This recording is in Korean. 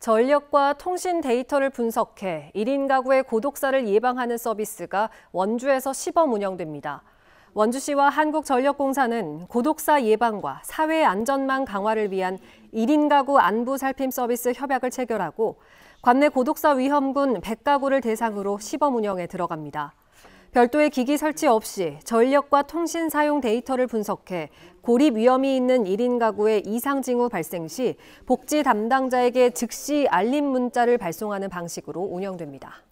전력과 통신 데이터를 분석해 1인 가구의 고독사를 예방하는 서비스가 원주에서 시범 운영됩니다. 원주시와 한국전력공사는 고독사 예방과 사회 안전망 강화를 위한 1인 가구 안부 살핌 서비스 협약을 체결하고 관내 고독사 위험군 100가구를 대상으로 시범 운영에 들어갑니다. 별도의 기기 설치 없이 전력과 통신 사용 데이터를 분석해 고립 위험이 있는 1인 가구의 이상 징후 발생 시 복지 담당자에게 즉시 알림 문자를 발송하는 방식으로 운영됩니다.